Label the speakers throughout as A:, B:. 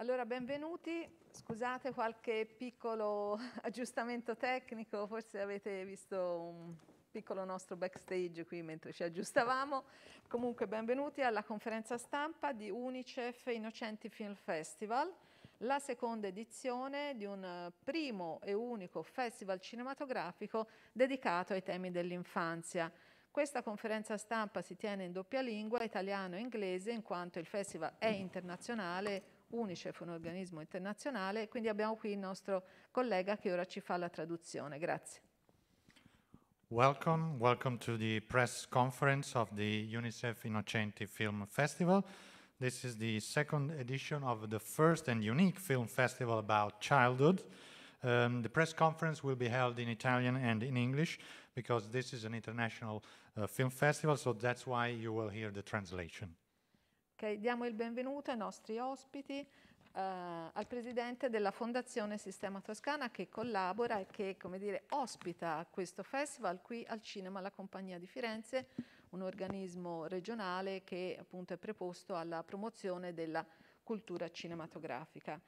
A: Allora, benvenuti. Scusate qualche piccolo aggiustamento tecnico, forse avete visto un piccolo nostro backstage qui mentre ci aggiustavamo. Comunque, benvenuti alla conferenza stampa di Unicef Innocenti Film Festival, la seconda edizione di un primo e unico festival cinematografico dedicato ai temi dell'infanzia. Questa conferenza stampa si tiene in doppia lingua, italiano e inglese, in quanto il festival è internazionale UNICEF, un organismo internazionale, quindi abbiamo qui il nostro collega che ora ci fa la traduzione. Grazie.
B: Welcome, welcome to the press conference of the UNICEF Innocenti Film Festival. This is the second edition of the first and unique film festival about childhood. Um, the press conference will be held in Italian and in English because this is an international uh, film festival, so that's why you will hear the translation.
A: Okay, diamo il benvenuto ai nostri ospiti, Uh, al presidente della Fondazione Sistema Toscana che collabora e che come dire, ospita questo festival qui al Cinema La Compagnia di Firenze, un organismo regionale che appunto è preposto alla promozione della cultura cinematografica.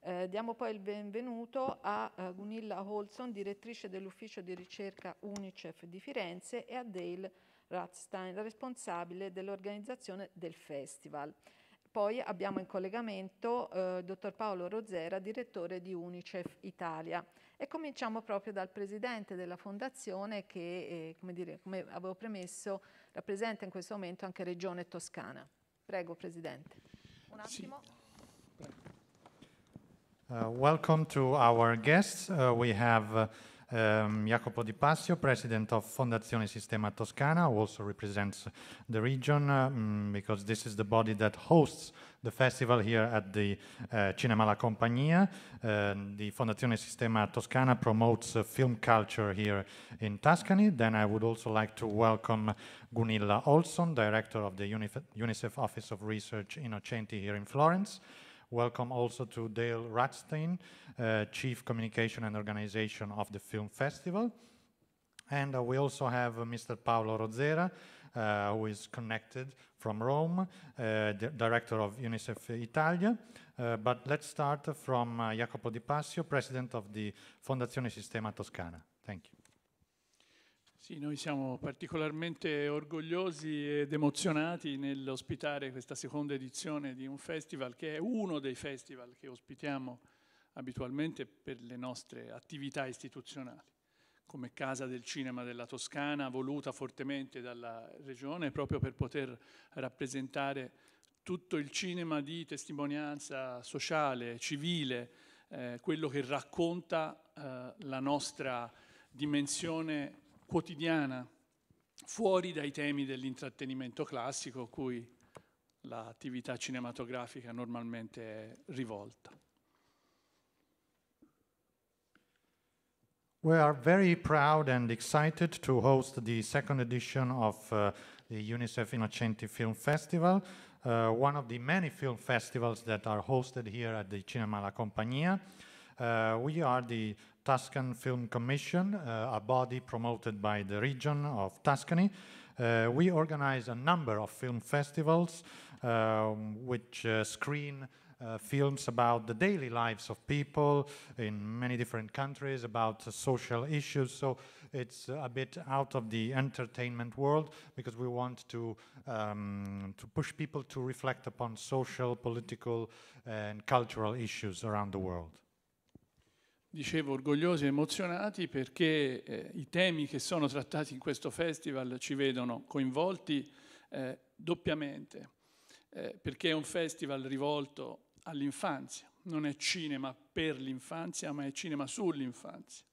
A: Uh, diamo poi il benvenuto a uh, Gunilla Holson, direttrice dell'ufficio di ricerca UNICEF di Firenze e a Dale Rathstein, responsabile dell'organizzazione del festival. Poi abbiamo in collegamento il eh, dottor Paolo Rozera, direttore di Unicef Italia. E cominciamo proprio dal presidente della fondazione che, eh, come, dire, come avevo premesso, rappresenta in questo momento anche Regione Toscana. Prego, presidente. Un
C: attimo. Sì.
B: Uh, welcome to our guests. Uh, we have uh, Um, Jacopo Di Passio, president of Fondazione Sistema Toscana, who also represents the region um, because this is the body that hosts the festival here at the uh, Cinema La Compagnia. Uh, the Fondazione Sistema Toscana promotes uh, film culture here in Tuscany. Then I would also like to welcome Gunilla Olson, director of the UNICEF Office of Research in Ocenti here in Florence. Welcome also to Dale Radstein, uh, Chief Communication and Organization of the Film Festival. And uh, we also have uh, Mr. Paolo Rozzera, uh, who is connected from Rome, uh, Director of UNICEF Italia. Uh, but let's start from Jacopo Di Passio, President of the Fondazione Sistema Toscana. Thank you.
C: Sì, noi siamo particolarmente orgogliosi ed emozionati nell'ospitare questa seconda edizione di un festival che è uno dei festival che ospitiamo abitualmente per le nostre attività istituzionali, come Casa del Cinema della Toscana, voluta fortemente dalla Regione proprio per poter rappresentare tutto il cinema di testimonianza sociale, civile, eh, quello che racconta eh, la nostra dimensione quotidiana, fuori dai temi dell'intrattenimento classico a cui l'attività cinematografica normalmente è rivolta.
B: We are very proud and excited to host the second edition of uh, the UNICEF Innocenti Film Festival, uh, one of the many film festivals that are hosted here at the Cinema La Compagnia. Uh, we are the Tuscan Film Commission, uh, a body promoted by the region of Tuscany. Uh, we organize a number of film festivals um, which uh, screen uh, films about the daily lives of people in many different countries, about uh, social issues. So it's uh, a bit out of the entertainment world because we want to um, to push people to reflect upon social, political, and cultural issues around the world.
C: dicevo, orgogliosi e emozionati perché eh, i temi che sono trattati in questo festival ci vedono coinvolti eh, doppiamente, eh, perché è un festival rivolto all'infanzia, non è cinema per l'infanzia, ma è cinema sull'infanzia,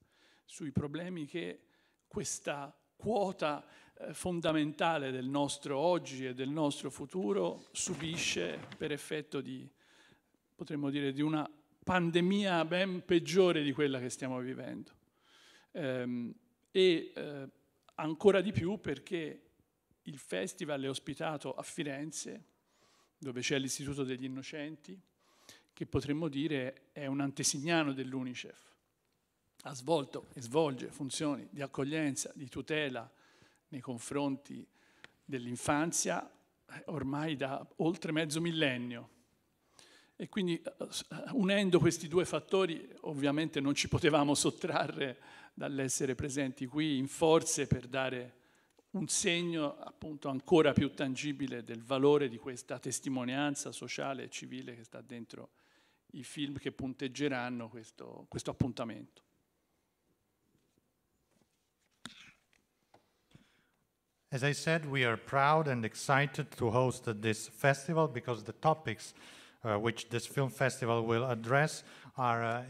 C: sui problemi che questa quota eh, fondamentale del nostro oggi e del nostro futuro subisce per effetto di, potremmo dire, di una pandemia ben peggiore di quella che stiamo vivendo. Ehm, e eh, ancora di più perché il festival è ospitato a Firenze, dove c'è l'Istituto degli Innocenti, che potremmo dire è un antesignano dell'UNICEF. Ha svolto e svolge funzioni di accoglienza, di tutela nei confronti dell'infanzia eh, ormai da oltre mezzo millennio. E quindi eh, eh, unendo questi due fattori ovviamente non ci potevamo sottrarre dall'essere presenti qui in forze per dare un segno appunto ancora più tangibile del valore di questa testimonianza sociale e civile che sta dentro i film che punteggeranno questo, questo appuntamento.
B: As I said, we are proud and excited to host this festival because the topics uh, which this film festival will address are uh,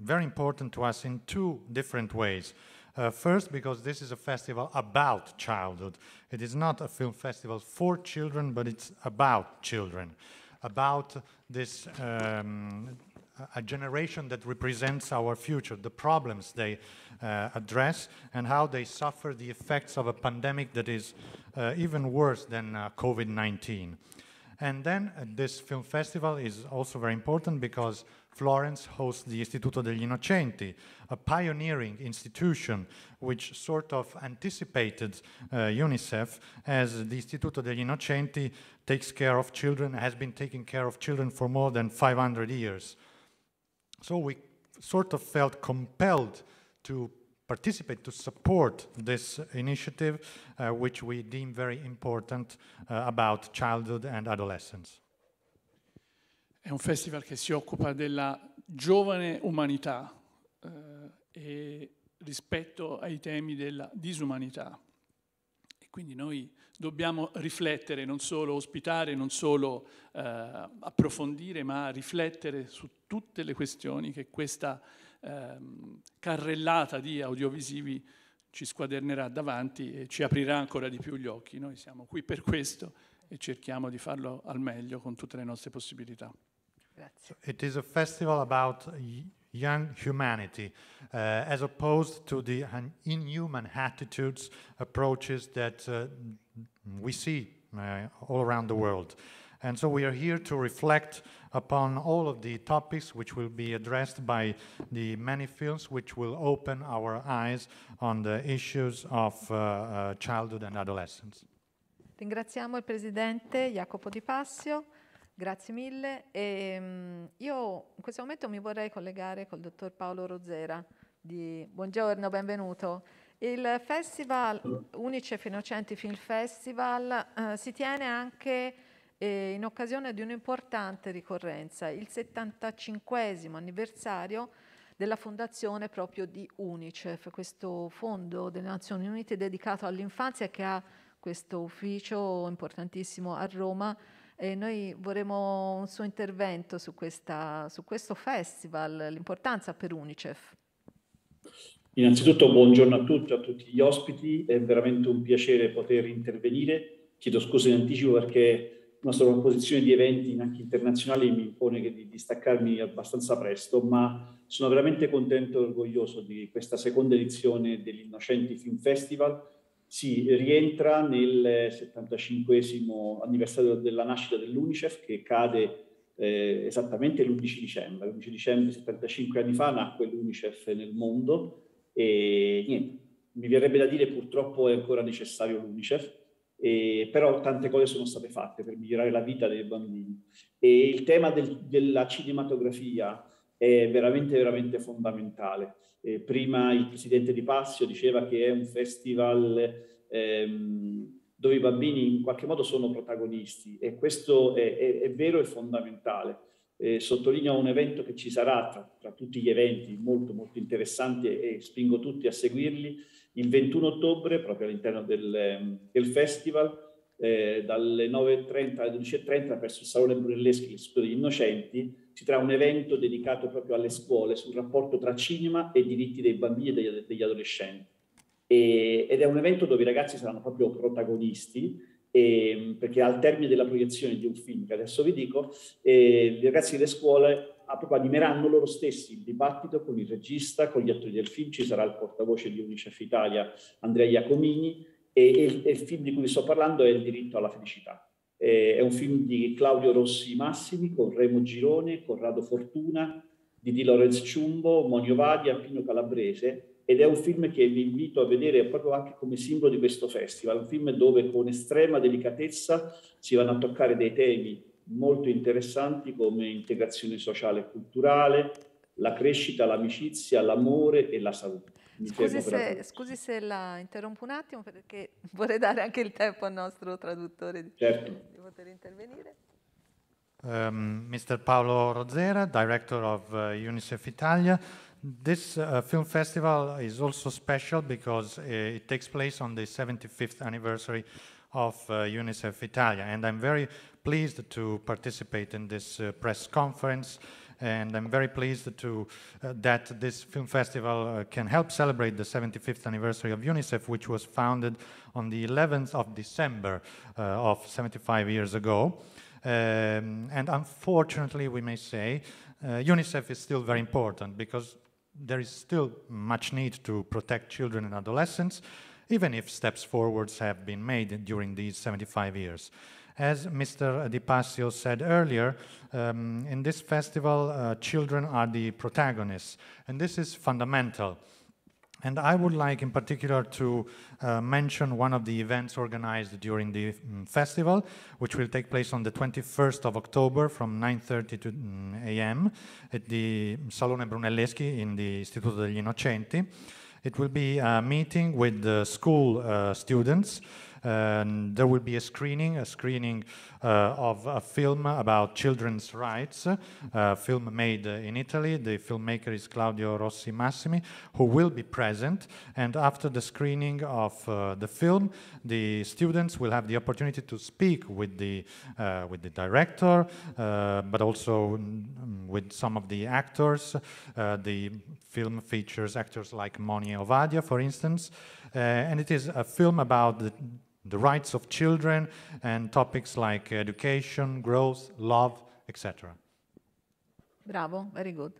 B: very important to us in two different ways. Uh, first, because this is a festival about childhood. It is not a film festival for children, but it's about children, about this um, a generation that represents our future, the problems they uh, address, and how they suffer the effects of a pandemic that is uh, even worse than uh, COVID 19. And then uh, this film festival is also very important because Florence hosts the Istituto degli Innocenti, a pioneering institution which sort of anticipated uh, UNICEF as the Istituto degli Innocenti takes care of children, has been taking care of children for more than 500 years. So we sort of felt compelled to participate, to support this initiative, uh, which we deem very important uh, about childhood and adolescence.
C: È un festival che si occupa della giovane umanità eh, e rispetto ai temi della disumanità. E quindi noi dobbiamo riflettere, non solo ospitare, non solo eh, approfondire, ma riflettere su tutte le questioni che questa ehm, carrellata di audiovisivi ci squadernerà davanti e ci aprirà ancora di più gli occhi. Noi siamo qui per questo e cerchiamo di farlo al meglio con tutte le nostre possibilità.
B: Grazie. It is a festival about young humanity, uh, as opposed to the inhuman attitudes, approaches that uh, we see uh, all around the world. And so we are here to reflect upon all of the topics which will be addressed by the many films which will open our eyes on the issues of uh, uh, childhood and adolescence.
A: Ringraziamo il Presidente Jacopo Di Passio, grazie mille. E, um, io in questo momento mi vorrei collegare col Dottor Paolo Rosera. Di... Buongiorno, benvenuto. Il Festival Unice Finocenti Film Festival eh, si tiene anche eh, in occasione di un'importante ricorrenza, il 75 anniversario della fondazione proprio di UNICEF, questo fondo delle Nazioni Unite dedicato all'infanzia che ha questo ufficio importantissimo a Roma. E noi vorremmo un suo intervento su, questa, su questo festival, l'importanza per UNICEF.
D: Innanzitutto buongiorno a tutti, a tutti gli ospiti, è veramente un piacere poter intervenire. Chiedo scusa in anticipo perché una sovrapposizione di eventi anche internazionali mi impone di staccarmi abbastanza presto, ma sono veramente contento e orgoglioso di questa seconda edizione dell'Innocenti Film Festival. Si rientra nel 75 anniversario della nascita dell'UNICEF che cade eh, esattamente l'11 dicembre. L'11 dicembre, 75 anni fa, nacque l'UNICEF nel mondo e niente, mi verrebbe da dire purtroppo è ancora necessario l'UNICEF eh, però tante cose sono state fatte per migliorare la vita dei bambini. E il tema del, della cinematografia è veramente, veramente fondamentale. Eh, prima il presidente Di Passio diceva che è un festival ehm, dove i bambini in qualche modo sono protagonisti e questo è, è, è vero e fondamentale. Eh, sottolineo un evento che ci sarà tra, tra, tutti gli eventi, molto molto interessanti e, e spingo tutti a seguirli, il 21 ottobre, proprio all'interno del, ehm, del festival, eh, dalle 9.30 alle 12.30 presso il Salone Brunelleschi dell'Istituto degli Innocenti, ci sarà un evento dedicato proprio alle scuole sul rapporto tra cinema e diritti dei bambini e degli, degli adolescenti. E, ed è un evento dove i ragazzi saranno proprio protagonisti, e, ehm, perché al termine della proiezione di un film che adesso vi dico, eh, i ragazzi delle scuole proprio animeranno loro stessi il dibattito con il regista, con gli attori del film, ci sarà il portavoce di Unicef Italia, Andrea Iacomini, e, e, e il film di cui vi sto parlando è Il diritto alla felicità. Eh, è un film di Claudio Rossi Massimi con Remo Girone, Corrado Fortuna, di Lorenz Ciumbo, Monio Vadia, Pino Calabrese ed è un film che vi invito a vedere proprio anche come simbolo di questo festival, un film dove con estrema delicatezza si vanno a toccare dei temi molto interessanti come integrazione sociale e culturale, la crescita, l'amicizia, l'amore e
B: la salute. Scusi se,
A: scusi se, la interrompo un attimo perché vorrei dare anche il tempo al nostro traduttore di, certo. di poter intervenire.
B: Um, ehm, Mr. Paolo Rozzera, Director of uh, UNICEF Italia. This uh, film festival is also special because uh, it takes place on the 75th anniversary of uh, UNICEF Italia and I'm very pleased to participate in this uh, press conference and I'm very pleased to, uh, that this film festival uh, can help celebrate the 75th anniversary of UNICEF, which was founded on the 11th of December uh, of 75 years ago. Um, and unfortunately, we may say, uh, UNICEF is still very important because there is still much need to protect children and adolescents, even if steps forwards have been made during these 75 years. As Mr. Di Passio said earlier, um, in this festival, uh, children are the protagonists, and this is fundamental. And I would like in particular to uh, mention one of the events organized during the um, festival, which will take place on the 21st of October from 9.30 to um, mm, a.m. at the Salone Brunelleschi in the Istituto degli Innocenti. It will be a meeting with the school uh, students there will be a screening, a screening uh, of a film about children's rights, a uh, film made in Italy. The filmmaker is Claudio Rossi Massimi, who will be present. And after the screening of uh, the film, the students will have the opportunity to speak with the, uh, with the director, uh, but also mm, mm, with some of the actors. Uh, the film features actors like Moni Ovadia, for instance. and it is a film about the the rights of children, and topics like education, growth, love, etc.
A: Bravo, very good.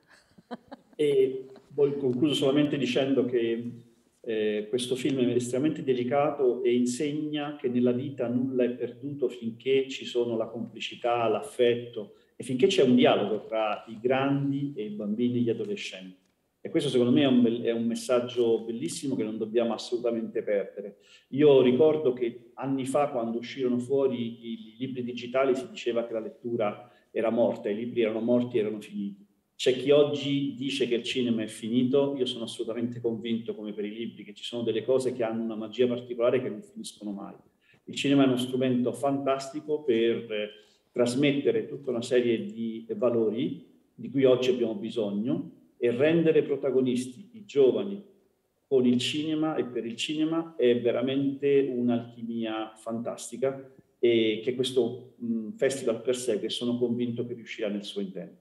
D: e concludo solamente dicendo che eh, questo film è estremamente delicato e insegna che nella vita nulla è perduto finché ci sono la complicità, l'affetto e finché c'è un dialogo tra i grandi e i bambini e gli adolescenti. E questo secondo me è un, è un, messaggio bellissimo che non dobbiamo assolutamente perdere. Io ricordo che anni fa, quando uscirono fuori i, libri digitali, si diceva che la lettura era morta, i libri erano morti, erano finiti. C'è chi oggi dice che il cinema è finito, io sono assolutamente convinto, come per i libri, che ci sono delle cose che hanno una magia particolare che non finiscono mai. Il cinema è uno strumento fantastico per eh, trasmettere tutta una serie di valori di cui oggi abbiamo bisogno e rendere protagonisti i giovani con il cinema e per il cinema è veramente un'alchimia fantastica e che questo mh, festival persegue e sono convinto che riuscirà nel suo intento.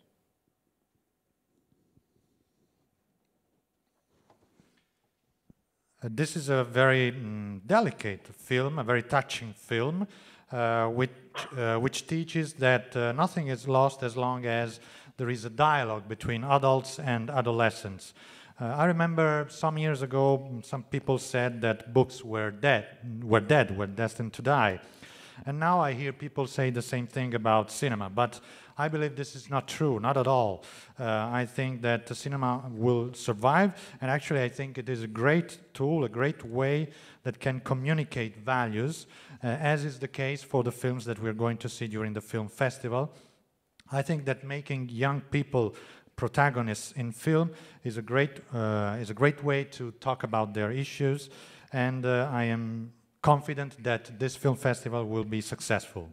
B: Uh, this is a very mm, delicate film, a very touching film, uh, which, uh, which teaches that uh, nothing is lost as long as there is a dialogue between adults and adolescents. Uh, I remember some years ago, some people said that books were dead, were dead, were destined to die. And now I hear people say the same thing about cinema, but I believe this is not true, not at all. Uh, I think that the cinema will survive, and actually, I think it is a great tool, a great way that can communicate values, uh, as is the case for the films that we're going to see during the film festival. I think that making young people protagonists in film is a great uh, is a great way to talk about their issues, and uh, I am confident that this film festival will be successful.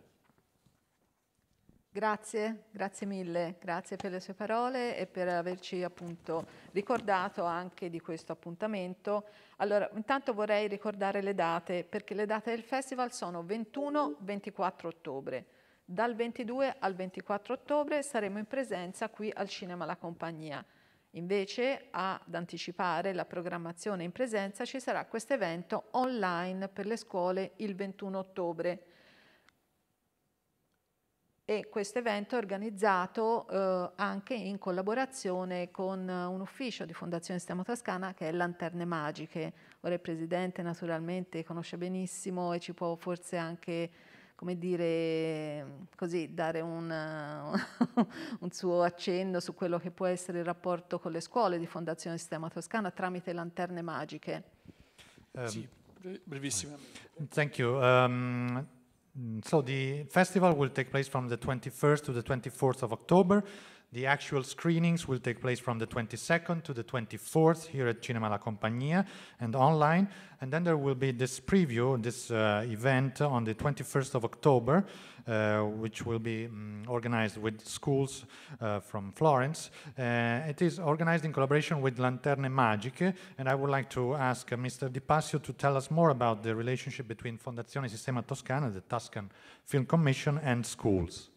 A: Grazie, grazie mille, grazie per le sue parole e per averci appunto ricordato anche di questo appuntamento. Allora, intanto vorrei ricordare le date, perché le date del festival sono 21-24 ottobre. Dal 22 al 24 ottobre saremo in presenza qui al Cinema La Compagnia. Invece, ad anticipare la programmazione in presenza, ci sarà questo evento online per le scuole il 21 ottobre. E questo evento è organizzato eh, anche in collaborazione con eh, un ufficio di Fondazione Stiamo Toscana che è Lanterne Magiche. Ora il Presidente naturalmente conosce benissimo e ci può forse anche come dire, così, dare una, un suo accenno su quello che può essere il rapporto con le scuole di Fondazione Sistema Toscana tramite lanterne magiche.
B: Um, sì, brevissima. Thank you. Um, so the festival will take place from the 21st to the 24th of October. The actual screenings will take place from the 22nd to the 24th here at Cinema La Compagnia and online. And then there will be this preview, this uh, event on the 21st of October, uh, which will be um, organized with schools uh, from Florence. Uh, it is organized in collaboration with Lanterne Magiche. And I would like to ask uh, Mr. Di Passio to tell us more about the relationship between Fondazione Sistema Toscana, the Tuscan Film Commission, and schools.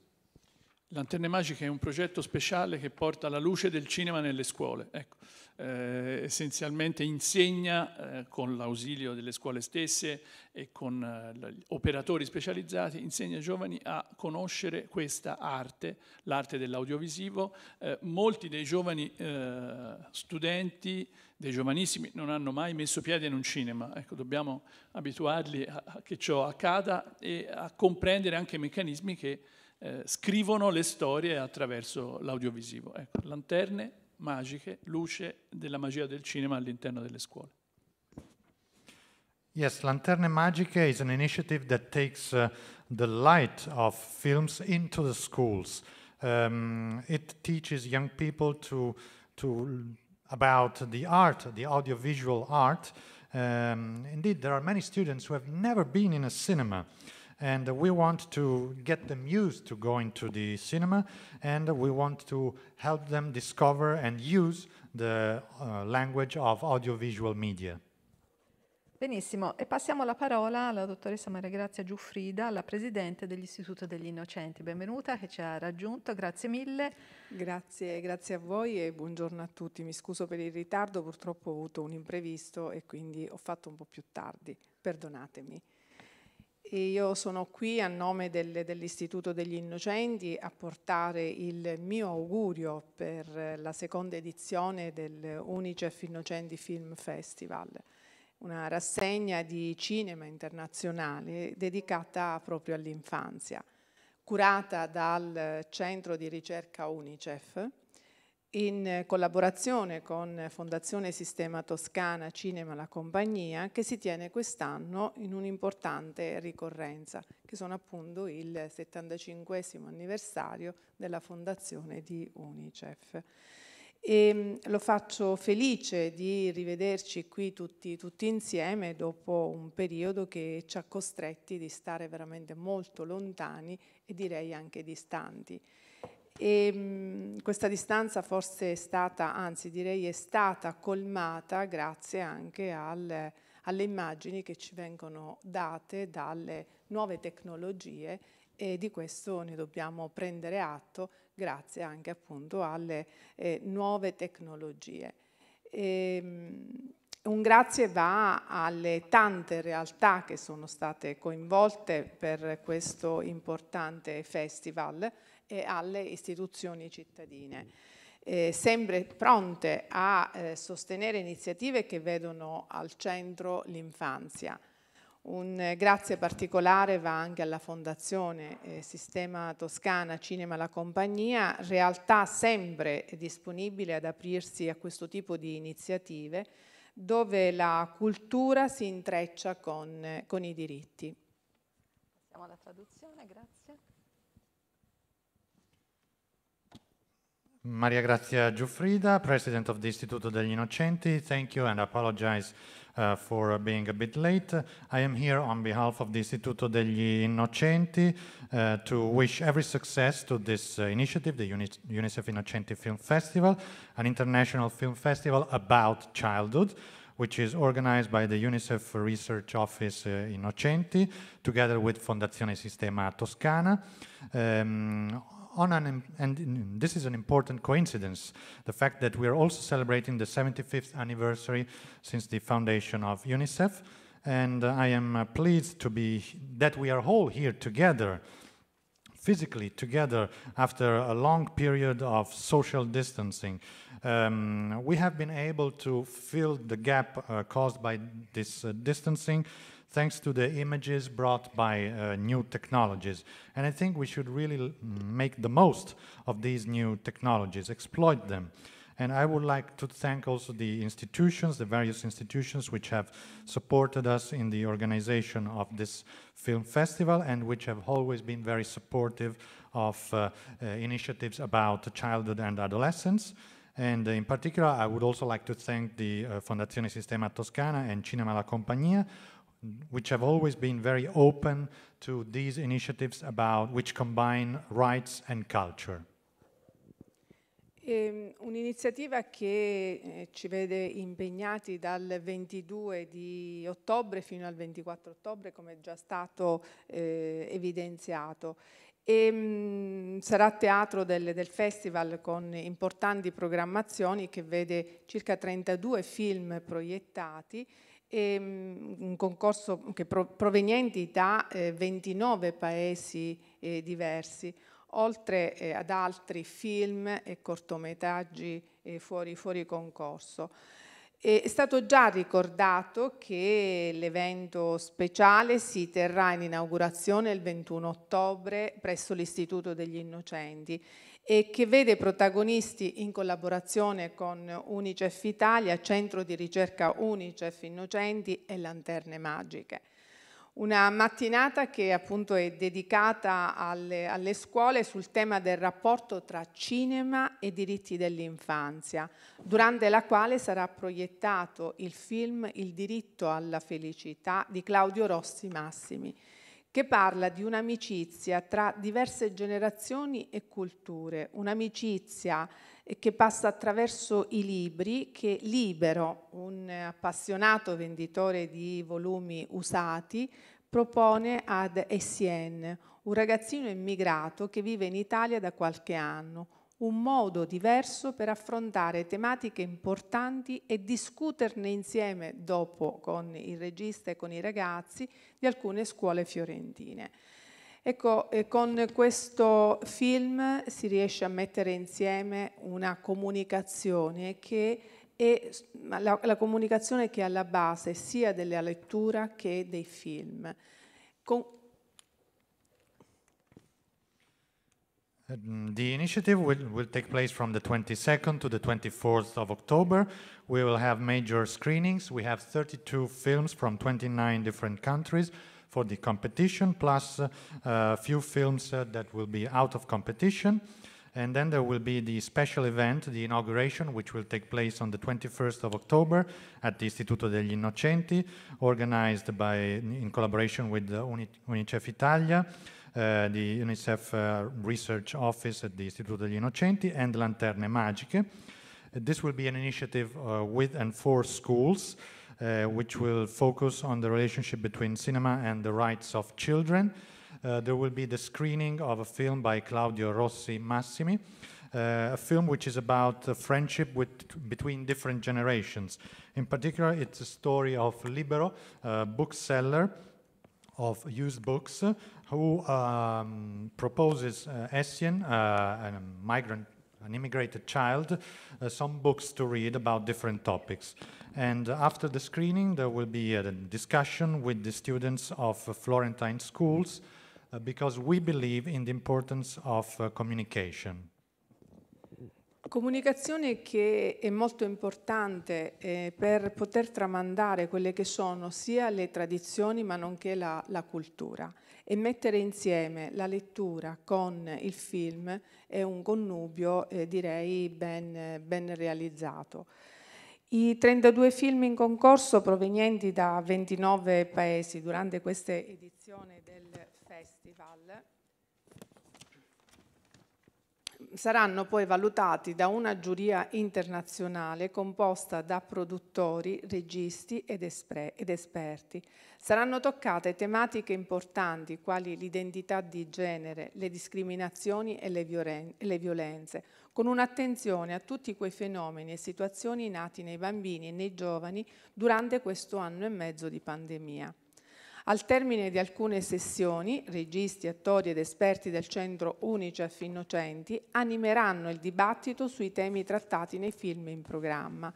B: L'Antenne magica è un
C: progetto speciale che porta la luce del cinema nelle scuole. Ecco, eh, essenzialmente insegna eh, con l'ausilio delle scuole stesse e con eh, operatori specializzati, insegna ai giovani a conoscere questa arte, l'arte dell'audiovisivo. Eh, molti dei giovani eh, studenti, dei giovanissimi, non hanno mai messo piede in un cinema. Ecco, dobbiamo abituarli a, a che ciò accada e a comprendere anche i meccanismi che eh, scrivono le storie attraverso l'audiovisivo. Ecco, lanterne magiche, luce della magia del cinema all'interno delle scuole.
B: Yes, Lanterne Magiche is an initiative that takes uh, the light of films into the schools. Um, it teaches young people to, to about the art, the audiovisual art. Um, indeed, there are many students who have never been in a cinema and we want to get them used to going to the cinema and we want to help them discover and use the uh, language of audiovisual media.
A: Benissimo, e passiamo la parola alla dottoressa Maria Grazia Giuffrida, la presidente dell'Istituto degli Innocenti. Benvenuta che ci ha raggiunto, grazie mille.
E: Grazie, grazie a voi e buongiorno a tutti. Mi scuso per il ritardo, purtroppo ho avuto un imprevisto e quindi ho fatto un po' più tardi. Perdonatemi. Io sono qui a nome del, dell'Istituto degli Innocenti a portare il mio augurio per la seconda edizione del Unicef Innocenti Film Festival, una rassegna di cinema internazionale dedicata proprio all'infanzia, curata dal centro di ricerca Unicef in collaborazione con Fondazione Sistema Toscana Cinema La Compagnia che si tiene quest'anno in un'importante ricorrenza che sono appunto il 75 anniversario della fondazione di Unicef. E ehm, lo faccio felice di rivederci qui tutti, tutti insieme dopo un periodo che ci ha costretti di stare veramente molto lontani e direi anche distanti. E questa distanza forse è stata, anzi direi è stata colmata grazie anche al, alle immagini che ci vengono date dalle nuove tecnologie e di questo ne dobbiamo prendere atto grazie anche appunto alle eh, nuove tecnologie. E, un grazie va alle tante realtà che sono state coinvolte per questo importante festival e alle istituzioni cittadine. Eh, sempre pronte a eh, sostenere iniziative che vedono al centro l'infanzia. Un eh, grazie particolare va anche alla Fondazione eh, Sistema Toscana Cinema La Compagnia, realtà sempre disponibile ad aprirsi a questo tipo di iniziative dove la cultura si intreccia con, eh, con i diritti.
A: Passiamo alla traduzione, grazie.
B: Maria Grazia Giuffrida, President of the Istituto degli Innocenti. Thank you and apologize uh, for being a bit late. I am here on behalf of the Istituto degli Innocenti uh, to wish every success to this uh, initiative, the UNICEF Innocenti Film Festival, an international film festival about childhood which is organized by the UNICEF Research Office uh, Innocenti, together with Fondazione Sistema Toscana. Um, on an, and in, this is an important coincidence, the fact that we are also celebrating the 75th anniversary since the foundation of UNICEF, and uh, I am uh, pleased to be that we are all here together, physically together after a long period of social distancing. Um, we have been able to fill the gap uh, caused by this uh, distancing thanks to the images brought by uh, new technologies. And I think we should really make the most of these new technologies, exploit them. And I would like to thank also the institutions, the various institutions which have supported us in the organization of this film festival and which have always been very supportive of uh, uh, initiatives about childhood and adolescence. And in particular, I would also like to thank the uh, Fondazione Sistema Toscana and Cinema La Compagnia which have always been very open to these initiatives about which combine rights and culture.
E: Ehm, un'iniziativa che eh, ci vede impegnati dal 22 di ottobre fino al 24 ottobre, come è già stato eh, evidenziato. E, ehm, mh, sarà teatro del, del, festival con importanti programmazioni che vede circa 32 film proiettati e ehm, un concorso che provenienti da 29 eh, paesi eh, diversi, oltre eh, ad altri film e cortometraggi fuori, fuori, concorso. È stato già ricordato che l'evento speciale si terrà in inaugurazione il 21 ottobre presso l'Istituto degli Innocenti e che vede protagonisti in collaborazione con Unicef Italia, Centro di ricerca Unicef Innocenti e Lanterne Magiche. Una mattinata che appunto è dedicata alle, alle, scuole sul tema del rapporto tra cinema e diritti dell'infanzia, durante la quale sarà proiettato il film Il diritto alla felicità di Claudio Rossi Massimi, che parla di un'amicizia tra diverse generazioni e culture, un'amicizia eh, che passa attraverso i libri che Libero, un eh, appassionato venditore di volumi usati, propone ad Essienne, un ragazzino immigrato che vive in Italia da qualche anno, un modo diverso per affrontare tematiche importanti e discuterne insieme dopo con il regista e con i ragazzi di alcune scuole fiorentine. Ecco, eh, con questo film si riesce a mettere insieme una comunicazione che è la, la comunicazione che è alla base sia della lettura che dei film. Con,
B: Mm, the initiative will, will take place from the 22nd to the 24th of October. We will have major screenings. We have 32 films from 29 different countries for the competition, plus uh, a few films uh, that will be out of competition. And then there will be the special event, the inauguration, which will take place on the 21st of October at the Istituto degli Innocenti, organized by, in collaboration with uh, UNICEF Italia the eh, UNICEF eh, Research Office at the Istituto degli Innocenti, and Lanterne Magiche. This will be an initiative eh, with and for schools, which will focus on the relationship between cinema and the rights of children. there will be the screening of a film by Claudio Rossi Massimi, uh, a film which is about the friendship with, between different generations. In particular, it's a story of Libero, a bookseller of used books who um, proposes uh, Essien, uh, a migrant, an immigrated child, uh, some books to read about different topics. And after the screening, there will be a discussion with the students of Florentine schools uh, because we believe in the importance of uh, communication.
E: Comunicazione che è molto importante eh, per poter tramandare quelle che sono sia le tradizioni ma nonché la, la cultura. e mettere insieme la lettura con il film è un connubio eh, direi ben, ben realizzato. I 32 film in concorso provenienti da 29 paesi durante questa edizione del festival saranno poi valutati da una giuria internazionale composta da produttori, registi ed, ed esperti. Saranno toccate tematiche importanti quali l'identità di genere, le discriminazioni e le, violen le violenze, con un'attenzione a tutti quei fenomeni e situazioni nati nei bambini e nei giovani durante questo anno e mezzo di pandemia. Al termine di alcune sessioni, registi, attori ed esperti del centro Unicef Innocenti animeranno il dibattito sui temi trattati nei film in programma.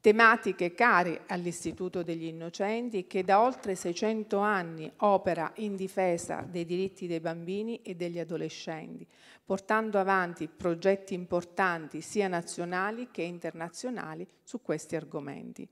E: Tematiche care all'Istituto degli Innocenti che da oltre 600 anni opera in difesa dei diritti dei bambini e degli adolescenti, portando avanti progetti importanti sia nazionali che internazionali su questi argomenti.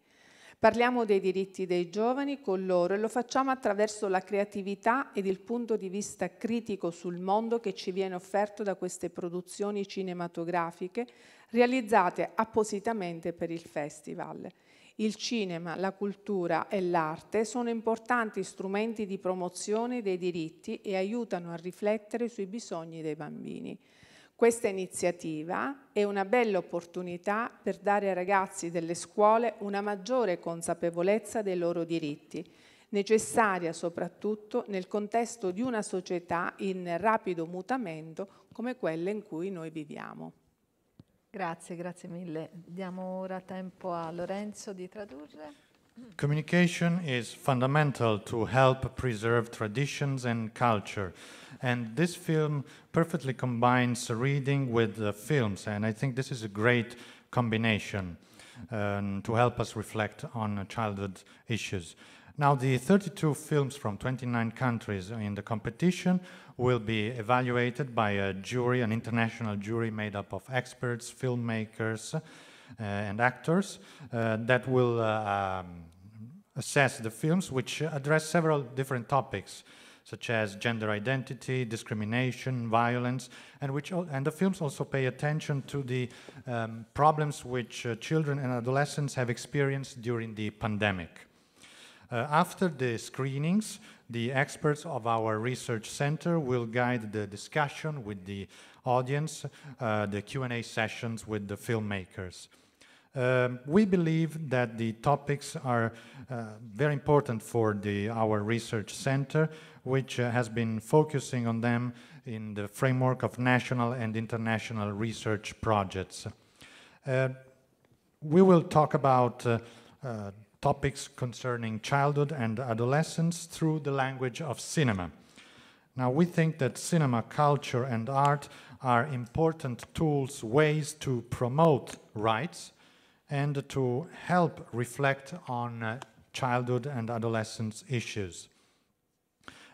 E: Parliamo dei diritti dei giovani con loro e lo facciamo attraverso la creatività ed il punto di vista critico sul mondo che ci viene offerto da queste produzioni cinematografiche realizzate appositamente per il festival. Il cinema, la cultura e l'arte sono importanti strumenti di promozione dei diritti e aiutano a riflettere sui bisogni dei bambini. Questa iniziativa è una bella opportunità per dare ai ragazzi delle scuole una maggiore consapevolezza dei loro diritti, necessaria soprattutto nel contesto di una società in rapido mutamento come quella in cui noi viviamo.
A: Grazie, grazie mille. Diamo ora tempo a Lorenzo di tradurre.
B: Communication is fundamental to help preserve traditions and culture. And this film perfectly combines reading with films, and I think this is a great combination um, to help us reflect on childhood issues. Now, the 32 films from 29 countries in the competition will be evaluated by a jury, an international jury made up of experts, filmmakers, uh, and actors uh, that will uh, um, assess the films, which address several different topics such as gender identity, discrimination, violence, and which and the films also pay attention to the um, problems which uh, children and adolescents have experienced during the pandemic. Uh, after the screenings, the experts of our research center will guide the discussion with the audience, uh, the Q&A sessions with the filmmakers. Um, we believe that the topics are uh, very important for the, our research center, which uh, has been focusing on them in the framework of national and international research projects. Uh, we will talk about uh, uh, topics concerning childhood and adolescence through the language of cinema. Now, we think that cinema, culture, and art are important tools, ways to promote rights and to help reflect on uh, childhood and adolescence issues.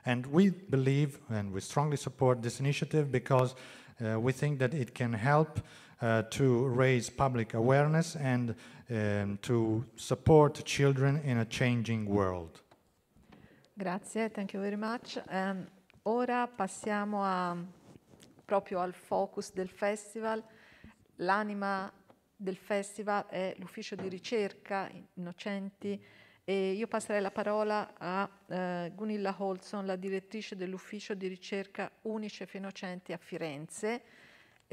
B: And we believe and we strongly support this initiative because uh, we think that it can help uh, to raise public awareness and um, to support children in a changing world.
A: Grazie, thank you very much. Um, ora passiamo a, proprio al focus del festival. L'anima del festival è l'ufficio di ricerca Innocenti e io passerei la parola a eh, Gunilla Holson, la direttrice dell'ufficio di ricerca UNICEF Innocenti a Firenze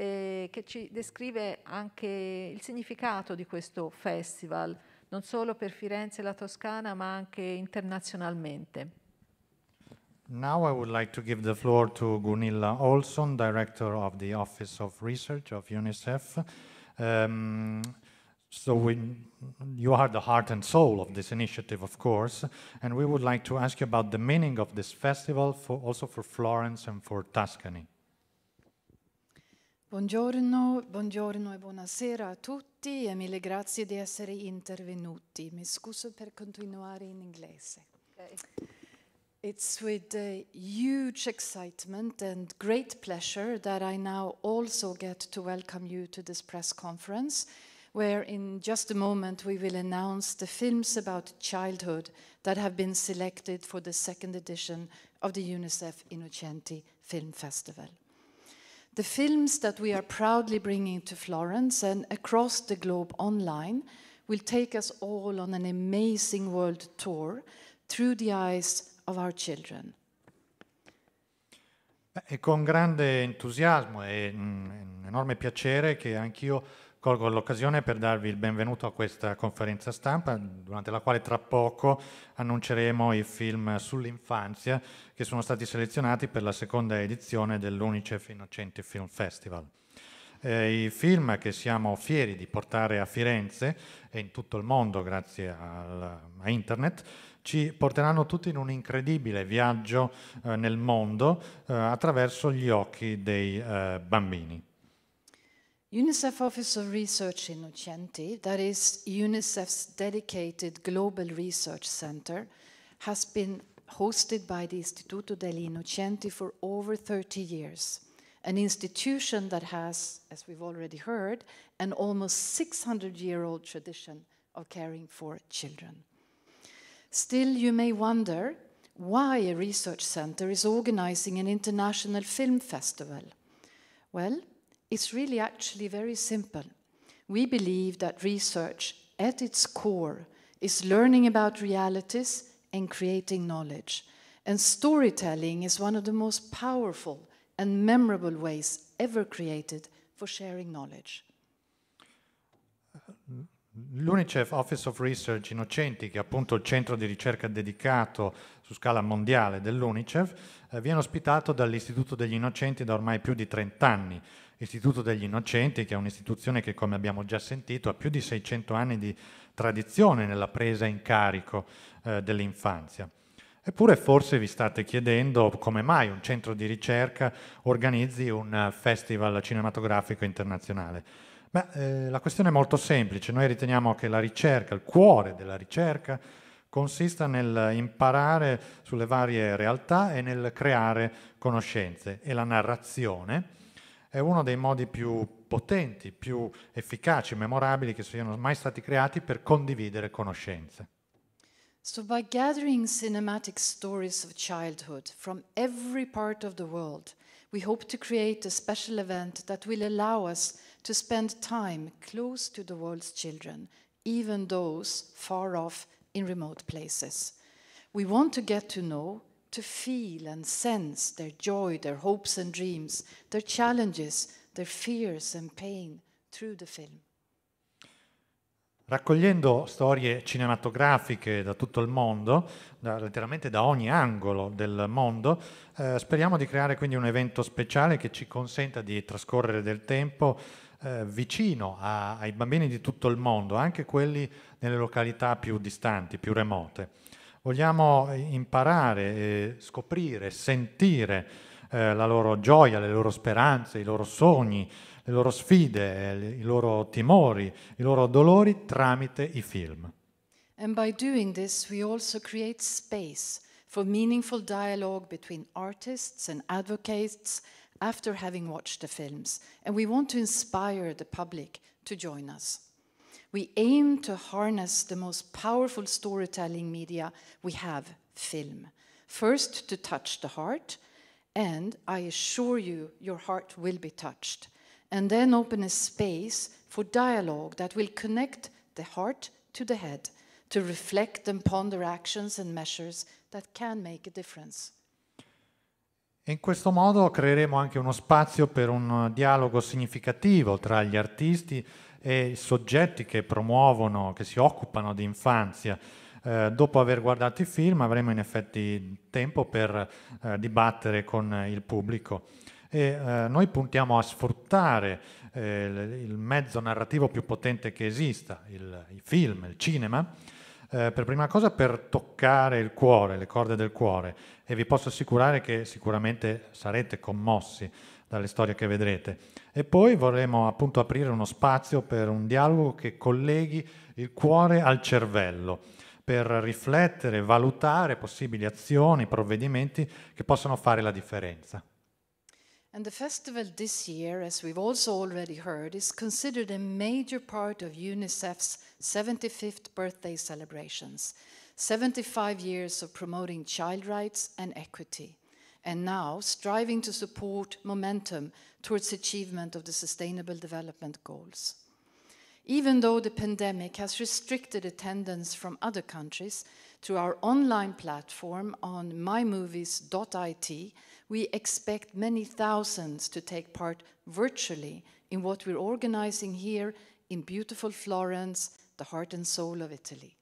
A: eh, che ci descrive anche il significato di questo festival, non solo per Firenze e la Toscana, ma anche internazionalmente.
B: Now I would like to give the floor to Gunilla Olson, Director of the Office of Research of UNICEF. Um, so we, you are the heart and soul of this initiative, of course, and we would like to ask you about the meaning of this festival, for, also for Florence and for Tuscany.
F: Buongiorno, buongiorno e buonasera a tutti e mille grazie di essere intervenuti. Mi scuso per continuare in inglese. Okay. It's with uh, huge excitement and great pleasure that I now also get to welcome you to this press conference, where in just a moment we will announce the films about childhood that have been selected for the second edition of the UNICEF Innocenti Film Festival. the films that we are proudly bringing to Florence and across the globe online will take us all on an amazing world tour through the eyes of our children.
B: È con grande entusiasmo e mm, un enorme piacere che anch'io Colgo l'occasione per darvi il benvenuto a questa conferenza stampa, durante la quale tra poco annunceremo i film sull'infanzia che sono stati selezionati per la seconda edizione dell'Unicef Innocenti Film Festival. Eh, I film che siamo fieri di portare a Firenze e in tutto il mondo grazie al, a internet ci porteranno tutti in un incredibile viaggio eh, nel mondo eh, attraverso gli occhi dei eh, bambini.
F: UNICEF Office of Research in Nocenti, that is UNICEF's dedicated global research center, has been hosted by the Istituto degli Innocenti for over 30 years, an institution that has, as we've already heard, an almost 600-year-old tradition of caring for children. Still, you may wonder why a research center is organizing an international film festival. Well, it's really actually very simple. We believe that research, at its core, is learning about realities and creating knowledge. And storytelling is one of the most powerful and memorable ways ever created for sharing knowledge.
B: L'UNICEF Office of Research Innocenti, che è appunto il centro di ricerca dedicato su scala mondiale dell'UNICEF, eh, viene ospitato dall'Istituto degli Innocenti da ormai più di 30 anni. Istituto degli Innocenti, che è un'istituzione che, come abbiamo già sentito, ha più di 600 anni di tradizione nella presa in carico eh, dell'infanzia. Eppure forse vi state chiedendo come mai un centro di ricerca organizzi un eh, festival cinematografico internazionale. Beh, eh, la questione è molto semplice, noi riteniamo che la ricerca, il cuore della ricerca, consista nel imparare sulle varie realtà e nel creare conoscenze e la narrazione è uno dei modi più potenti, più efficaci, memorabili che siano mai stati creati per condividere conoscenze.
F: So by gathering cinematic stories of childhood from every part of the world, we hope to create a special event that will allow us to spend time close to the world's children, even those far off in remote places. We want to get to know to feel and sense their joy, their hopes and dreams, their challenges, their fears and pain through the film.
B: Raccogliendo storie cinematografiche da tutto il mondo, da, letteralmente da ogni angolo del mondo, eh, speriamo di creare quindi un evento speciale che ci consenta di trascorrere del tempo eh, vicino a, ai bambini di tutto il mondo, anche quelli nelle località più distanti, più remote. Vogliamo imparare, scoprire, sentire eh, la loro gioia, le loro speranze, i loro sogni, le loro sfide, eh, i loro timori, i loro dolori tramite i film.
F: And by doing this we also create space for meaningful dialogue between artists and advocates after having watched the films and we want to inspire the public to join us. We aim to harness the most powerful storytelling media we have film. First, to touch the heart, and I assure you, your heart will be touched. And then open a space for dialogue that will connect the heart to the head to reflect and ponder actions and measures that can make a difference.
B: In questo modo creeremo anche uno spazio per un dialogo significativo tra gli artisti e soggetti che promuovono, che si occupano di infanzia. Eh, dopo aver guardato i film avremo in effetti tempo per eh, dibattere con il pubblico. E, eh, noi puntiamo a sfruttare eh, il mezzo narrativo più potente che esista, il, il film, il cinema, eh, per prima cosa per toccare il cuore, le corde del cuore e vi posso assicurare che sicuramente sarete commossi dalle storie che vedrete. E poi vorremmo appunto aprire uno spazio per un dialogo che colleghi il cuore al cervello per riflettere valutare possibili azioni, provvedimenti che possono fare la differenza.
F: And the festival this year, as we've also already heard, is considered a major part of UNICEF's 75th birthday celebrations, 75 years of promoting child rights and equity. and now striving to support momentum towards achievement of the Sustainable Development Goals. Even though the pandemic has restricted attendance from other countries, through our online platform on mymovies.it, we expect many thousands to take part virtually in what we're organizing here in beautiful Florence, the heart and soul of Italy.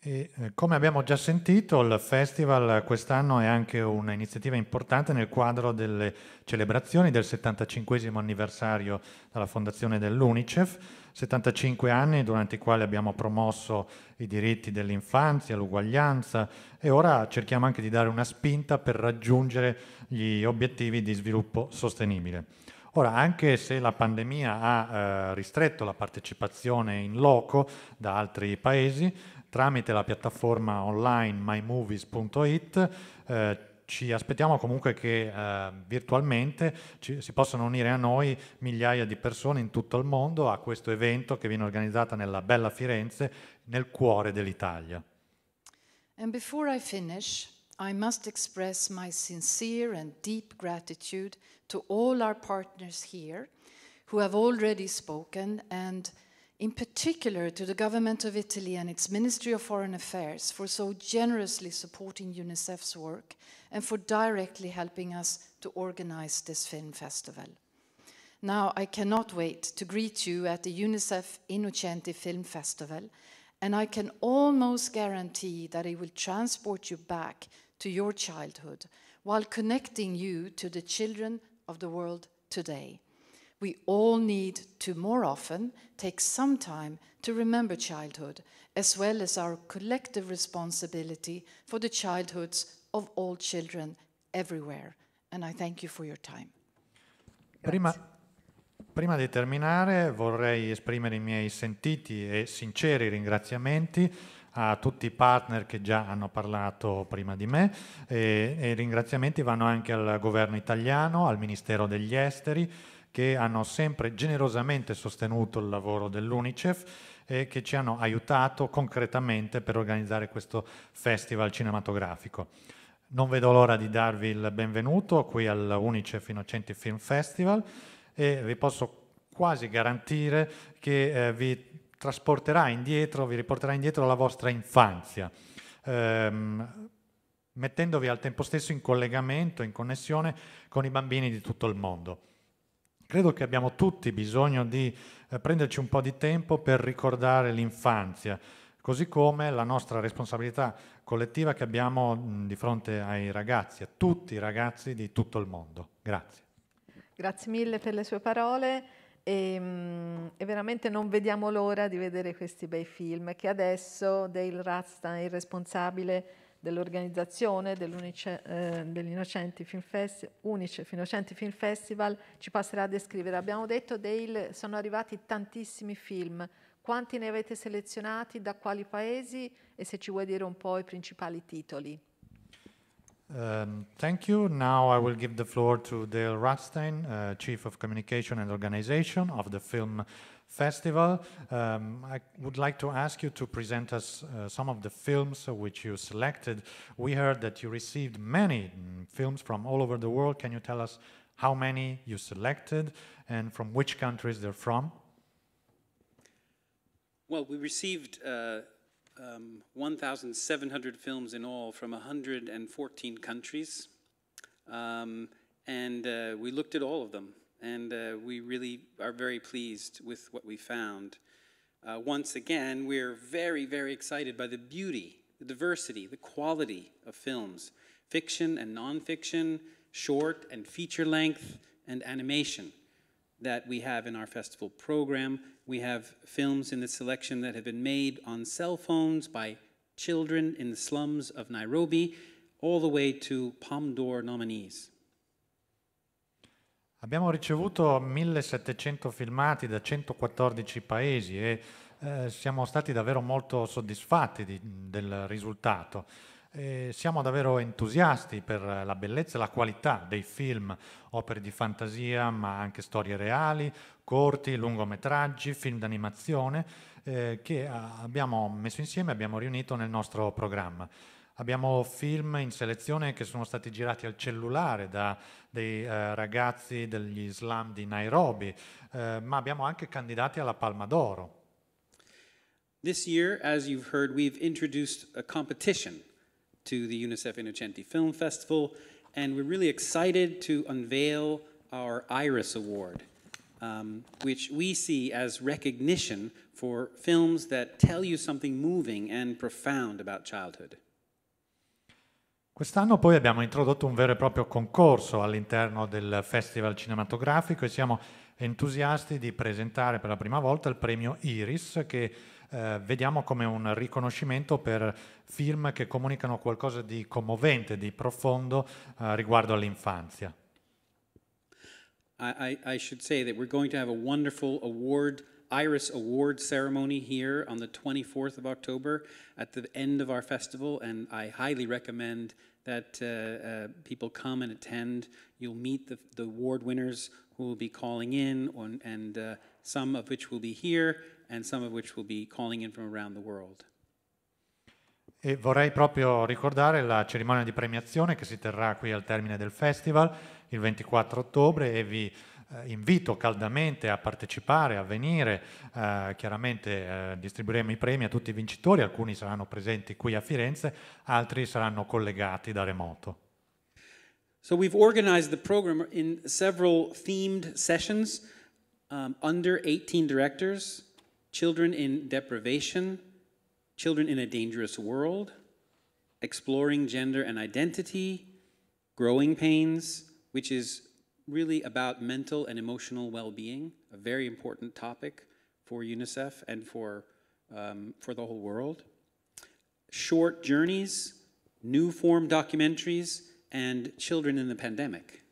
B: E, eh, come abbiamo già sentito, il festival quest'anno è anche un'iniziativa importante nel quadro delle celebrazioni del 75 anniversario della fondazione dell'UNICEF, 75 anni durante i quali abbiamo promosso i diritti dell'infanzia, l'uguaglianza e ora cerchiamo anche di dare una spinta per raggiungere gli obiettivi di sviluppo sostenibile. Ora, anche se la pandemia ha eh, ristretto la partecipazione in loco da altri paesi, tramite la piattaforma online mymovies.it. Eh, ci aspettiamo comunque che eh, virtualmente ci, si possano unire a noi migliaia di persone in tutto il mondo a questo evento che viene organizzato nella bella Firenze, nel cuore dell'Italia.
F: And before I finish, I must express my sincere and deep gratitude to all our partners here who have already spoken and in particular to the government of Italy and its Ministry of Foreign Affairs for so generously supporting UNICEF's work and for directly helping us to organize this film festival. Now I cannot wait to greet you at the UNICEF Innocenti Film Festival and I can almost guarantee that it will transport you back to your childhood while connecting you to the children of the world today. We all need to more often take some time to remember childhood, as well as our collective responsibility for the childhoods of all children everywhere. And I thank you for your time.
B: Prima, prima di terminare vorrei esprimere i miei sentiti e sinceri ringraziamenti a tutti i partner che già hanno parlato prima di me e, i ringraziamenti vanno anche al governo italiano, al Ministero degli Esteri, che hanno sempre generosamente sostenuto il lavoro dell'UNICEF e che ci hanno aiutato concretamente per organizzare questo festival cinematografico. Non vedo l'ora di darvi il benvenuto qui al UNICEF Innocenti Film Festival e vi posso quasi garantire che eh, vi trasporterà indietro, vi riporterà indietro la vostra infanzia. Ehm, mettendovi al tempo stesso in collegamento, in connessione con i bambini di tutto il mondo. Credo che abbiamo tutti bisogno di eh, prenderci un po' di tempo per ricordare l'infanzia, così come la nostra responsabilità collettiva che abbiamo di fronte ai ragazzi, a tutti i ragazzi di tutto il mondo. Grazie.
A: Grazie mille per le sue parole e, e veramente non vediamo l'ora di vedere questi bei film che adesso Dale Rastan, il responsabile, dell'organizzazione eh, dell'Innocenti Film, Festi- Film Festival ci passerà a descrivere. Abbiamo detto che sono arrivati tantissimi film. Quanti ne avete selezionati, da quali paesi e se ci vuoi dire un po' i principali titoli?
B: Um, thank you. Now I will give the floor to Dale Rathstein, uh, Chief of Communication and Organization of the Film Festival. Festival. Um, I would like to ask you to present us uh, some of the films which you selected. We heard that you received many mm, films from all over the world. Can you tell us how many you selected and from which countries they're from?
G: Well, we received uh, um, 1,700 films in all from 114 countries. Um, and uh, we looked at all of them and uh, we really are very pleased with what we found. Uh, once again, we're very, very excited by the beauty, the diversity, the quality of films, fiction and nonfiction, short and feature length, and animation that we have in our festival program. We have films in the selection that have been made on cell phones by children in the slums of Nairobi, all the way to Palme d'Or nominees.
B: Abbiamo ricevuto 1700 filmati da 114 paesi e eh, siamo stati davvero molto soddisfatti di, del risultato. E siamo davvero entusiasti per la bellezza e la qualità dei film, opere di fantasia ma anche storie reali, corti, lungometraggi, film d'animazione eh, che abbiamo messo insieme e abbiamo riunito nel nostro programma. Abbiamo film in selezione che sono stati girati al cellulare da dei eh, ragazzi degli di Nairobi, eh, ma abbiamo anche candidati alla Palma d'Oro.
G: This year, as you've heard, we've introduced a competition to the UNICEF Innocenti Film Festival, and we're really excited to unveil our IRIS Award, um, which we see as recognition for films that tell you something moving and profound about childhood.
B: Quest'anno poi abbiamo introdotto un vero e proprio concorso all'interno del Festival Cinematografico e siamo entusiasti di presentare per la prima volta il premio Iris che eh, vediamo come un riconoscimento per film che comunicano qualcosa di commovente, di profondo eh, riguardo all'infanzia.
G: I, I, I should say that we're going to have a wonderful award Iris Award ceremony here on the 24th of October at the end of our festival, and I highly recommend that uh, uh, people come and attend. You'll meet the, the, award winners who will be calling in, on, and uh, some of which will be here, and some of which will be calling in from around the world.
B: E vorrei proprio ricordare la cerimonia di premiazione che si terrà qui al termine del festival il 24 ottobre e vi eh, invito caldamente a partecipare, a venire, eh, chiaramente eh, distribuiremo i premi a tutti i vincitori, alcuni saranno presenti qui a Firenze, altri saranno collegati da remoto.
G: So we've organized the program in several themed sessions um, under 18 directors, children in deprivation, children in a dangerous world, exploring gender and identity, growing pains, which is really about mental and emotional well-being, a very important topic for UNICEF and for, um, for the whole world. Short journeys, new form documentaries, and children in the pandemic.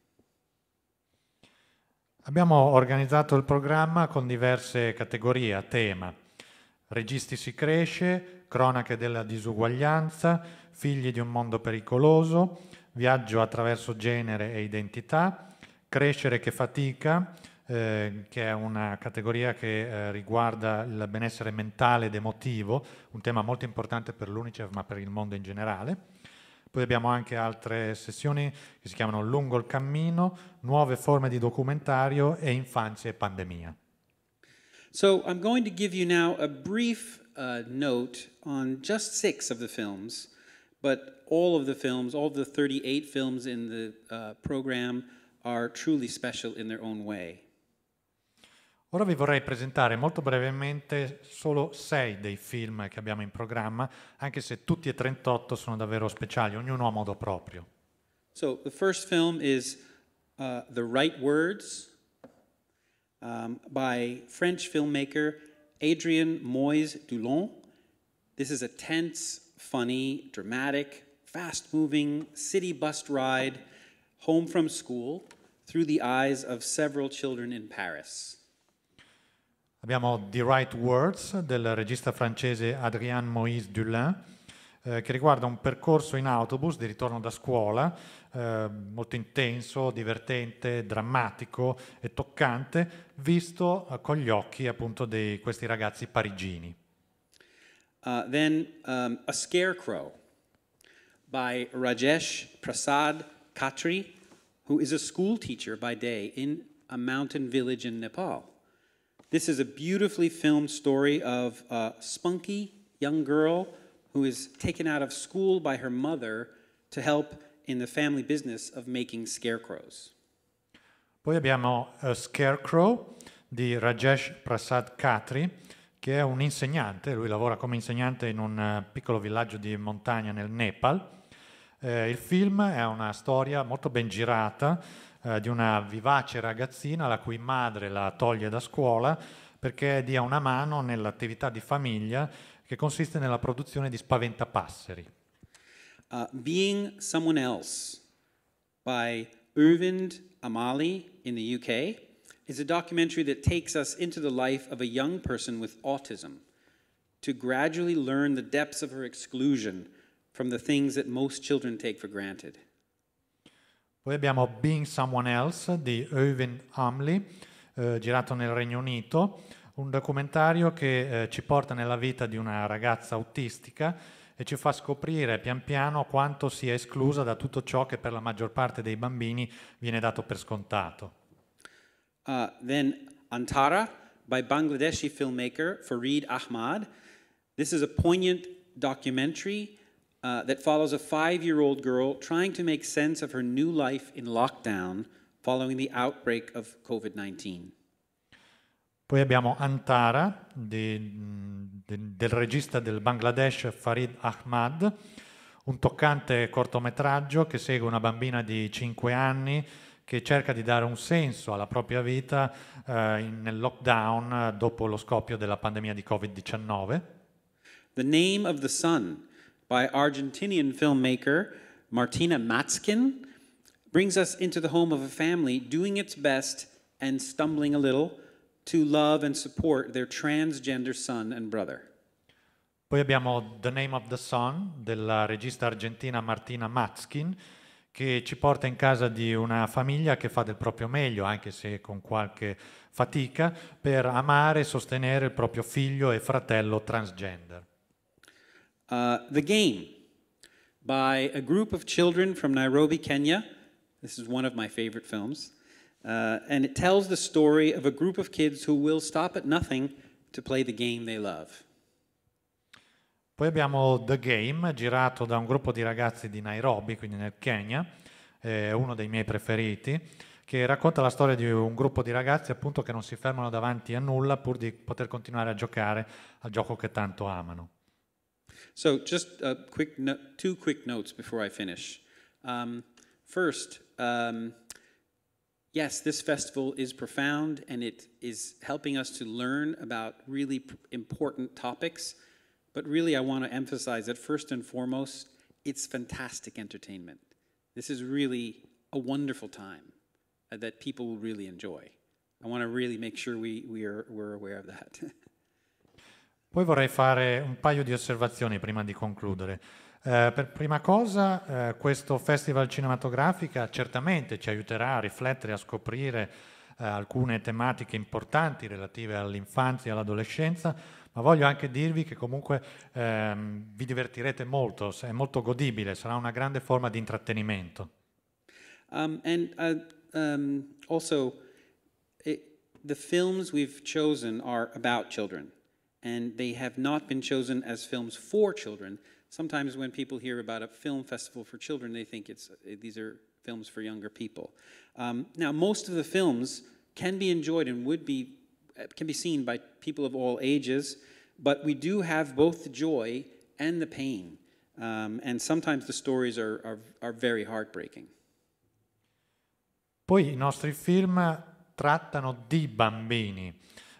B: Abbiamo organizzato il programma con diverse categorie a tema. Registi si cresce, cronache della disuguaglianza, figli di un mondo pericoloso, viaggio attraverso genere e identità, Crescere che fatica, eh, che è una categoria che eh, riguarda il benessere mentale ed emotivo, un tema molto importante per l'UNICEF ma per il mondo in generale. Poi abbiamo anche altre sessioni che si chiamano Lungo il cammino, nuove forme di documentario e infanzia e pandemia.
G: So I'm going to give you now a brief uh, note on just six of the films, but all of the films, all of the 38 films in the uh, program are truly special in their own way.
B: Ora vi vorrei presentare molto brevemente solo sei dei film che abbiamo in programma, anche se tutti e 38 sono davvero speciali, ognuno a modo proprio.
G: So the first film is uh, The Right Words um, by French filmmaker Adrien Moise Dulon. This is a tense, funny, dramatic, fast moving city bus ride home from school through the eyes of several children in Paris.
B: Abbiamo The Right Words del regista francese Adrien Moïse Dulin eh, che riguarda un percorso in autobus di ritorno da scuola eh, molto intenso, divertente, drammatico e toccante visto eh, con gli occhi appunto di questi ragazzi parigini.
G: Uh, then um, A Scarecrow by Rajesh Prasad Khatri who is a school teacher by day in a mountain village in Nepal. This is a beautifully filmed story of a spunky young girl who is taken out of school by her mother to help in the family business of making scarecrows.
B: Poi abbiamo a eh, Scarecrow di Rajesh Prasad Khatri, che è un insegnante, lui lavora come insegnante in un eh, piccolo villaggio di montagna nel Nepal. Eh, il film è una storia molto ben girata eh, di una vivace ragazzina la cui madre la toglie da scuola perché dia una mano nell'attività di famiglia che consiste nella produzione di
G: spaventapasseri. Uh, Being Someone Else by Irvind Amali in the UK is a documentary that takes us into the life of a young person with autism to gradually learn the depths of her exclusion from the things that most children take for granted.
B: Poi abbiamo Being Someone Else di Irvin Hamley, eh, girato nel Regno Unito, un documentario che eh, ci porta nella vita di una ragazza autistica e ci fa scoprire pian piano quanto sia esclusa da tutto ciò che per la maggior parte dei bambini viene dato per scontato.
G: Uh, then Antara by Bangladeshi filmmaker Farid Ahmad. This is a poignant documentary Uh, that follows a five year old girl trying to make sense of her new life in lockdown following the outbreak of COVID 19.
B: Poi abbiamo Antara, de, mm, de, del regista del Bangladesh Farid Ahmad, un toccante cortometraggio che segue una bambina di 5 anni che cerca di dare un senso alla propria vita eh, nel
G: lockdown dopo lo scoppio della pandemia di Covid-19. The name of the sun by Argentinian filmmaker Martina Matskin brings us into the home of a family doing its best and stumbling a little to love and support their transgender son and brother.
B: Poi abbiamo The Name of the Song della regista argentina Martina Matskin che ci porta in casa di una famiglia che fa del proprio meglio, anche se con qualche fatica, per amare e sostenere il proprio figlio e fratello transgender
G: uh, The Game by a group of children from Nairobi, Kenya. This is one of my favorite films. Uh, and it tells the story of a group of kids who will stop at nothing to play the game they love.
B: Poi abbiamo The Game, girato da un gruppo di ragazzi di Nairobi, quindi nel Kenya, eh, uno dei miei preferiti, che racconta la storia di un gruppo di ragazzi appunto che non si fermano davanti a nulla pur di poter continuare a giocare al gioco che tanto amano.
G: So just a quick no two quick notes before I finish. Um, first, um, yes, this festival is profound and it is helping us to learn about really important topics. But really, I want to emphasize that first and foremost, it's fantastic entertainment. This is really a wonderful time uh, that people will really enjoy. I want to really make sure we, we are, we're aware of that.
B: Poi vorrei fare un paio di osservazioni prima di concludere. Eh, per prima cosa, eh, questo Festival Cinematografica certamente ci aiuterà a riflettere, a scoprire eh, alcune tematiche importanti relative all'infanzia e all'adolescenza, ma voglio anche dirvi che comunque ehm, vi divertirete molto, è molto godibile, sarà una grande forma di intrattenimento.
G: Um, and uh, um, also, it, the films we've chosen are about children. and they have not been chosen as films for children. Sometimes when people hear about a film festival for children, they think it's these are films for younger people. Um, now, most of the films can be enjoyed and would be uh, can be seen by people of all ages, but we do have both the joy and the pain, um, and sometimes the stories are, are, are very heartbreaking.
B: Poi i nostri film trattano di bambini.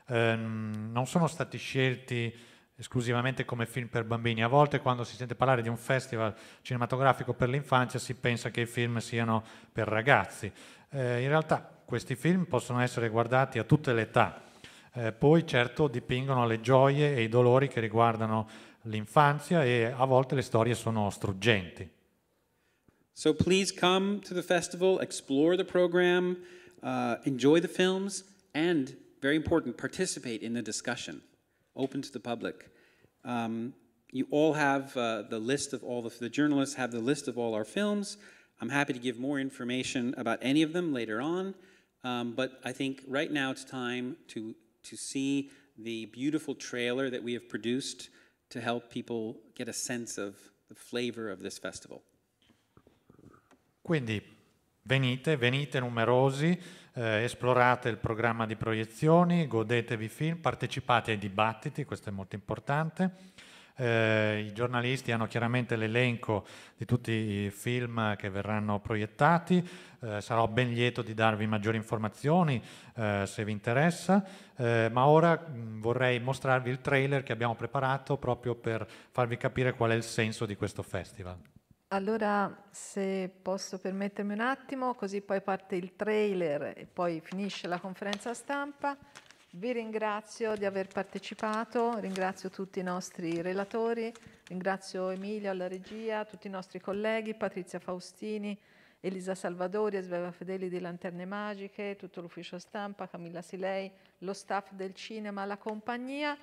B: Ehm, non sono stati scelti esclusivamente come film per bambini. A volte quando si sente parlare di un festival cinematografico per l'infanzia si pensa che i film siano per ragazzi. Eh, in realtà questi film possono essere guardati a tutte le età. Eh, poi certo dipingono le gioie e i dolori che riguardano l'infanzia e a volte le storie sono struggenti.
G: So please come to the festival, explore the program, uh, enjoy the films and very important, participate in the discussion, open to the public. Um, you all have uh, the list of all the, the journalists have the list of all our films. I'm happy to give more information about any of them later on, um, but I think right now it's time to, to see the beautiful trailer that we have produced to help people get a sense of the flavor of this festival.
B: Quindi venite, venite numerosi, eh, esplorate il programma di proiezioni, godetevi film, partecipate ai dibattiti, questo è molto importante. Eh, I giornalisti hanno chiaramente l'elenco di tutti i film che verranno proiettati, eh, sarò ben lieto di darvi maggiori informazioni eh, se vi interessa, eh, ma ora mh, mm, vorrei mostrarvi il trailer che abbiamo preparato proprio per farvi capire qual è il senso di questo festival.
A: Allora, se posso permettermi un attimo, così poi parte il trailer e poi finisce la conferenza stampa. Vi ringrazio di aver partecipato, ringrazio tutti i nostri relatori, ringrazio Emilio alla regia, tutti i nostri colleghi, Patrizia Faustini, Elisa Salvadori, Sveva Fedeli di Lanterne Magiche, tutto l'ufficio stampa, Camilla Silei, lo staff del cinema, la compagnia.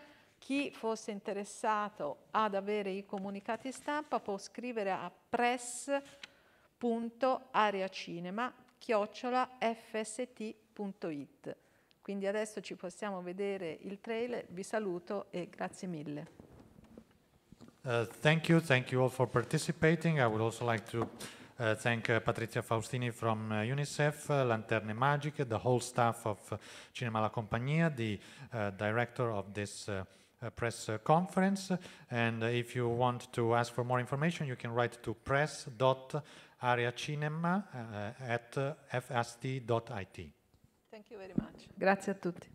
A: Chi fosse interessato ad avere i comunicati stampa può scrivere a press.ariacinema.fst.it. Quindi adesso ci possiamo vedere il trailer, vi saluto e grazie mille.
B: Uh, thank you, thank you all for participating. I would also like to uh, thank uh, Patrizia Faustini from uh, UNICEF, uh, Lanterne Magiche, the whole staff of Cinema La Compagnia, the uh, director of this uh, press uh, conference. And uh, if you want to ask for more information, you can write to press.areacinema uh, at fst.it. Thank
A: you very much. Grazie a tutti.